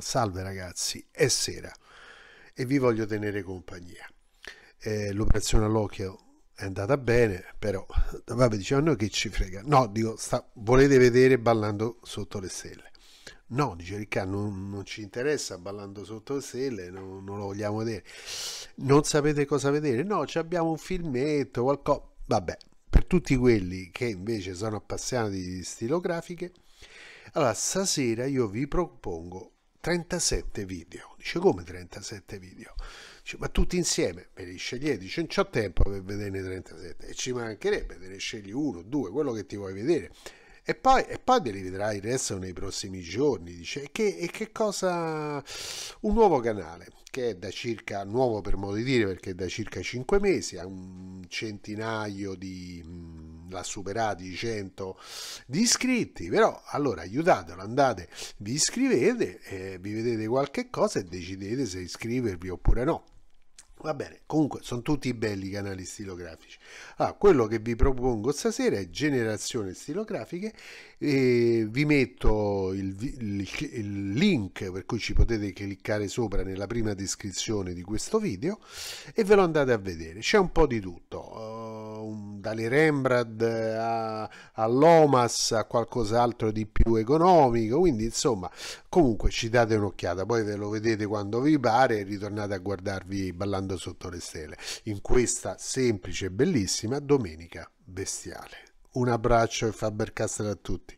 Salve ragazzi, è sera e vi voglio tenere compagnia. Eh, l'operazione all'occhio è andata bene, però vabbè, diceva a noi che ci frega. No, dico, sta, volete vedere ballando sotto le stelle. No, dice Riccardo, non, non, ci interessa ballando sotto le stelle, non, non, lo vogliamo vedere. Non sapete cosa vedere? No, abbiamo un filmetto, qualcosa. Vabbè, per tutti quelli che invece sono appassionati di stilografiche, allora stasera io vi propongo 37 video. Dice come 37 video? Dice, ma tutti insieme ve li scegliete? Dice non c'ho tempo per vederne 37 e ci mancherebbe, te ne scegli uno, due, quello che ti vuoi vedere. E poi, e poi te li vedrai il resto nei prossimi giorni. Dice, e che, e che cosa? Un nuovo canale che è da circa, nuovo per modo di dire, perché è da circa 5 mesi, ha un centinaio di mm, l'ha superato i 100 di iscritti, però allora aiutatelo, andate, vi iscrivete, eh, vi vedete qualche cosa e decidete se iscrivervi oppure no. Va bene, comunque sono tutti belli i canali stilografici. Allora, ah, quello che vi propongo stasera è generazione stilografiche e vi metto il, il, il, link per cui ci potete cliccare sopra nella prima descrizione di questo video e ve lo andate a vedere. C'è un po' di tutto dagli Rembrandt a, a Lomas a qualcos'altro di più economico quindi insomma comunque ci date un'occhiata poi ve lo vedete quando vi pare e ritornate a guardarvi ballando sotto le stelle in questa semplice e bellissima domenica bestiale un abbraccio e Faber Castell a tutti